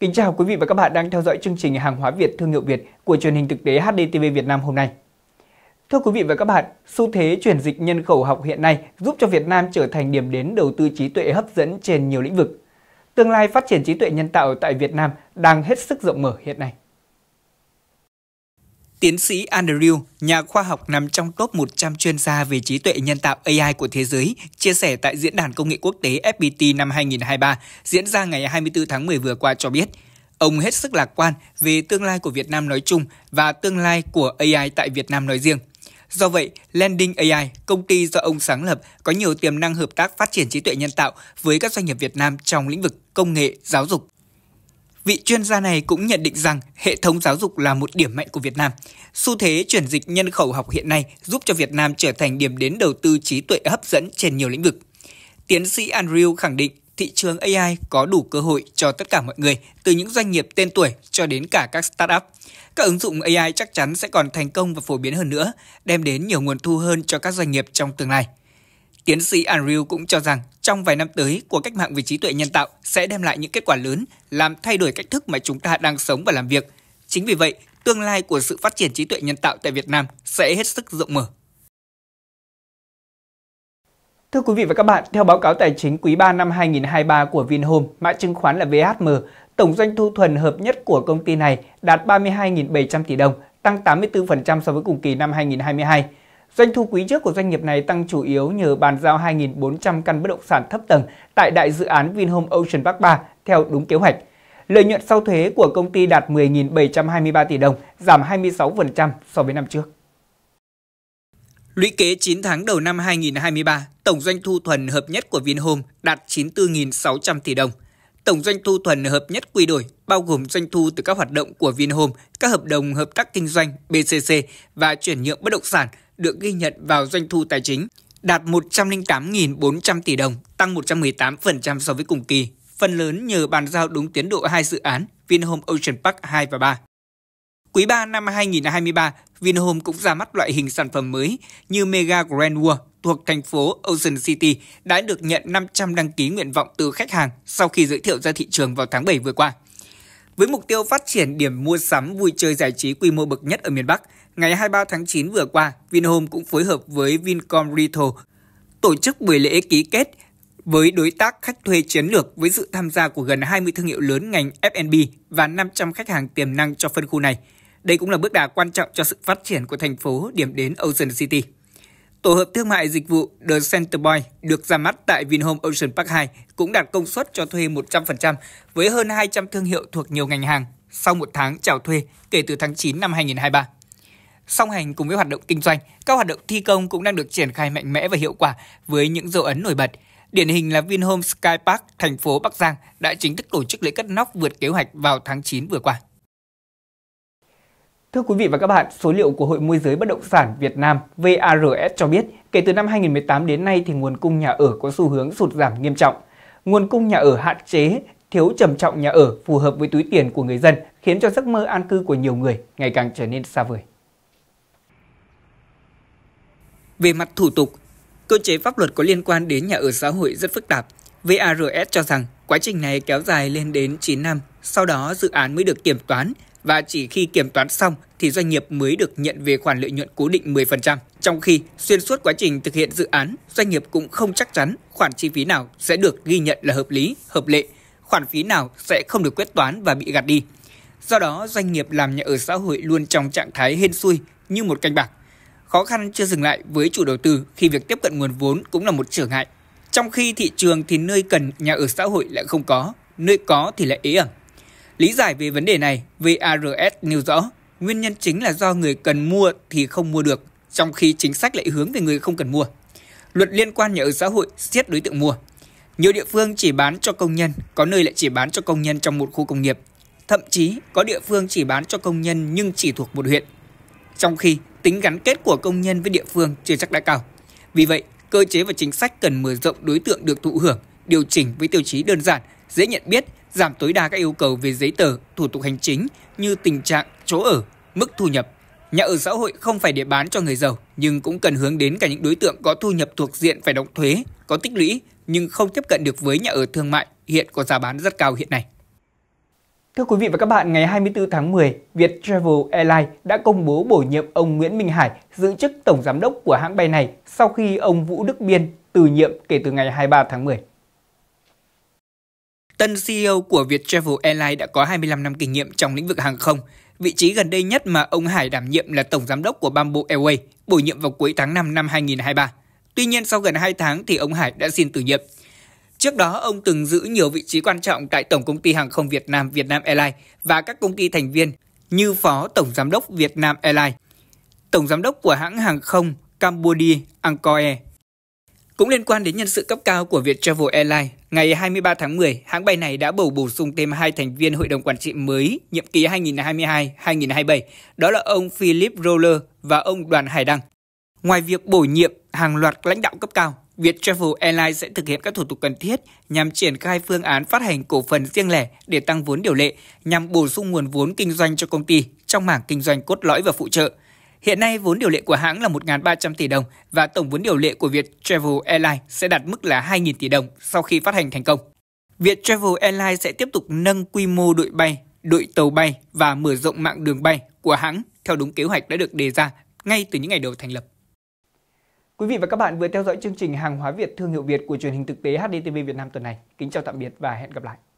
Kính chào quý vị và các bạn đang theo dõi chương trình Hàng hóa Việt Thương hiệu Việt của truyền hình thực tế HDTV Việt Nam hôm nay. Thưa quý vị và các bạn, xu thế chuyển dịch nhân khẩu học hiện nay giúp cho Việt Nam trở thành điểm đến đầu tư trí tuệ hấp dẫn trên nhiều lĩnh vực. Tương lai phát triển trí tuệ nhân tạo tại Việt Nam đang hết sức rộng mở hiện nay. Tiến sĩ Andrew, nhà khoa học nằm trong top 100 chuyên gia về trí tuệ nhân tạo AI của thế giới, chia sẻ tại Diễn đàn Công nghệ Quốc tế FPT năm 2023 diễn ra ngày 24 tháng 10 vừa qua cho biết, ông hết sức lạc quan về tương lai của Việt Nam nói chung và tương lai của AI tại Việt Nam nói riêng. Do vậy, Landing AI, công ty do ông sáng lập, có nhiều tiềm năng hợp tác phát triển trí tuệ nhân tạo với các doanh nghiệp Việt Nam trong lĩnh vực công nghệ, giáo dục. Vị chuyên gia này cũng nhận định rằng hệ thống giáo dục là một điểm mạnh của Việt Nam. Xu thế chuyển dịch nhân khẩu học hiện nay giúp cho Việt Nam trở thành điểm đến đầu tư trí tuệ hấp dẫn trên nhiều lĩnh vực. Tiến sĩ Andrew khẳng định thị trường AI có đủ cơ hội cho tất cả mọi người, từ những doanh nghiệp tên tuổi cho đến cả các startup. Các ứng dụng AI chắc chắn sẽ còn thành công và phổ biến hơn nữa, đem đến nhiều nguồn thu hơn cho các doanh nghiệp trong tương lai. Tiến sĩ Andrew cũng cho rằng trong vài năm tới, cuộc cách mạng về trí tuệ nhân tạo sẽ đem lại những kết quả lớn, làm thay đổi cách thức mà chúng ta đang sống và làm việc. Chính vì vậy, tương lai của sự phát triển trí tuệ nhân tạo tại Việt Nam sẽ hết sức rộng mở. Thưa quý vị và các bạn, theo báo cáo tài chính quý 3 năm 2023 của Vinhome, mã chứng khoán là VHM, tổng doanh thu thuần hợp nhất của công ty này đạt 32.700 tỷ đồng, tăng 84% so với cùng kỳ năm 2022. Doanh thu quý trước của doanh nghiệp này tăng chủ yếu nhờ bàn giao 2.400 căn bất động sản thấp tầng tại đại dự án Vinhome Ocean Park 3 theo đúng kế hoạch. Lợi nhuận sau thuế của công ty đạt 10.723 tỷ đồng, giảm 26% so với năm trước. Lũy kế 9 tháng đầu năm 2023, tổng doanh thu thuần hợp nhất của Vinhome đạt 94.600 tỷ đồng. Tổng doanh thu thuần hợp nhất quy đổi bao gồm doanh thu từ các hoạt động của Vinhome, các hợp đồng hợp tác kinh doanh BCC và chuyển nhượng bất động sản – được ghi nhận vào doanh thu tài chính, đạt 108.400 tỷ đồng, tăng 118% so với cùng kỳ, phần lớn nhờ bàn giao đúng tiến độ hai dự án Vinhome Ocean Park 2 và 3. Quý 3 năm 2023, Vinhome cũng ra mắt loại hình sản phẩm mới như Mega Grand World thuộc thành phố Ocean City đã được nhận 500 đăng ký nguyện vọng từ khách hàng sau khi giới thiệu ra thị trường vào tháng 7 vừa qua. Với mục tiêu phát triển điểm mua sắm vui chơi giải trí quy mô bậc nhất ở miền Bắc, Ngày 23 tháng 9 vừa qua, Vinhome cũng phối hợp với Vincom Retail tổ chức buổi lễ ký kết với đối tác khách thuê chiến lược với sự tham gia của gần 20 thương hiệu lớn ngành F&B và 500 khách hàng tiềm năng cho phân khu này. Đây cũng là bước đà quan trọng cho sự phát triển của thành phố điểm đến Ocean City. Tổ hợp thương mại dịch vụ The Center Boy được ra mắt tại Vinhome Ocean Park 2 cũng đạt công suất cho thuê 100% với hơn 200 thương hiệu thuộc nhiều ngành hàng sau một tháng chào thuê kể từ tháng 9 năm 2023. Song hành cùng với hoạt động kinh doanh, các hoạt động thi công cũng đang được triển khai mạnh mẽ và hiệu quả với những dấu ấn nổi bật. Điển hình là Vinhome Sky Park, thành phố Bắc Giang đã chính thức tổ chức lễ cất nóc vượt kế hoạch vào tháng 9 vừa qua. Thưa quý vị và các bạn, số liệu của Hội môi giới bất động sản Việt Nam VARS cho biết, kể từ năm 2018 đến nay thì nguồn cung nhà ở có xu hướng sụt giảm nghiêm trọng. Nguồn cung nhà ở hạn chế, thiếu trầm trọng nhà ở phù hợp với túi tiền của người dân khiến cho giấc mơ an cư của nhiều người ngày càng trở nên xa vời. Về mặt thủ tục, cơ chế pháp luật có liên quan đến nhà ở xã hội rất phức tạp. VARS cho rằng quá trình này kéo dài lên đến 9 năm, sau đó dự án mới được kiểm toán và chỉ khi kiểm toán xong thì doanh nghiệp mới được nhận về khoản lợi nhuận cố định 10%. Trong khi xuyên suốt quá trình thực hiện dự án, doanh nghiệp cũng không chắc chắn khoản chi phí nào sẽ được ghi nhận là hợp lý, hợp lệ, khoản phí nào sẽ không được quyết toán và bị gạt đi. Do đó, doanh nghiệp làm nhà ở xã hội luôn trong trạng thái hên xui như một canh bạc khó khăn chưa dừng lại với chủ đầu tư khi việc tiếp cận nguồn vốn cũng là một trở ngại. Trong khi thị trường thì nơi cần nhà ở xã hội lại không có, nơi có thì lại ế ẩm. Lý giải về vấn đề này, VARS nêu rõ, nguyên nhân chính là do người cần mua thì không mua được, trong khi chính sách lại hướng về người không cần mua. Luật liên quan nhà ở xã hội siết đối tượng mua. Nhiều địa phương chỉ bán cho công nhân, có nơi lại chỉ bán cho công nhân trong một khu công nghiệp. Thậm chí có địa phương chỉ bán cho công nhân nhưng chỉ thuộc một huyện. Trong khi tính gắn kết của công nhân với địa phương chưa chắc đã cao. Vì vậy, cơ chế và chính sách cần mở rộng đối tượng được thụ hưởng, điều chỉnh với tiêu chí đơn giản, dễ nhận biết, giảm tối đa các yêu cầu về giấy tờ, thủ tục hành chính như tình trạng chỗ ở, mức thu nhập. Nhà ở xã hội không phải để bán cho người giàu, nhưng cũng cần hướng đến cả những đối tượng có thu nhập thuộc diện phải đóng thuế, có tích lũy nhưng không tiếp cận được với nhà ở thương mại hiện có giá bán rất cao hiện nay. Thưa quý vị và các bạn, ngày 24 tháng 10, Việt Travel Airlines đã công bố bổ nhiệm ông Nguyễn Minh Hải giữ chức tổng giám đốc của hãng bay này sau khi ông Vũ Đức Biên từ nhiệm kể từ ngày 23 tháng 10. Tân CEO của Việt Travel Airlines đã có 25 năm kinh nghiệm trong lĩnh vực hàng không. Vị trí gần đây nhất mà ông Hải đảm nhiệm là tổng giám đốc của Bamboo Airways, bổ nhiệm vào cuối tháng 5 năm 2023. Tuy nhiên, sau gần 2 tháng thì ông Hải đã xin từ nhiệm Trước đó, ông từng giữ nhiều vị trí quan trọng tại Tổng Công ty Hàng không Việt Nam Việt Nam Airlines và các công ty thành viên như Phó Tổng Giám đốc Việt Nam Airlines, Tổng Giám đốc của hãng hàng không Cambodia Angkor Air. Cũng liên quan đến nhân sự cấp cao của Viettravel Airlines, ngày 23 tháng 10, hãng bay này đã bầu bổ sung thêm hai thành viên hội đồng quản trị mới nhiệm kỳ 2022-2027, đó là ông Philip Roller và ông Đoàn Hải Đăng. Ngoài việc bổ nhiệm hàng loạt lãnh đạo cấp cao, Viettravel Airlines sẽ thực hiện các thủ tục cần thiết nhằm triển khai phương án phát hành cổ phần riêng lẻ để tăng vốn điều lệ nhằm bổ sung nguồn vốn kinh doanh cho công ty trong mảng kinh doanh cốt lõi và phụ trợ. Hiện nay, vốn điều lệ của hãng là 1.300 tỷ đồng và tổng vốn điều lệ của Viettravel Airlines sẽ đạt mức là 2.000 tỷ đồng sau khi phát hành thành công. Viettravel Airlines sẽ tiếp tục nâng quy mô đội bay, đội tàu bay và mở rộng mạng đường bay của hãng theo đúng kế hoạch đã được đề ra ngay từ những ngày đầu thành lập. Quý vị và các bạn vừa theo dõi chương trình Hàng hóa Việt Thương hiệu Việt của truyền hình thực tế HDTV Việt Nam tuần này. Kính chào tạm biệt và hẹn gặp lại.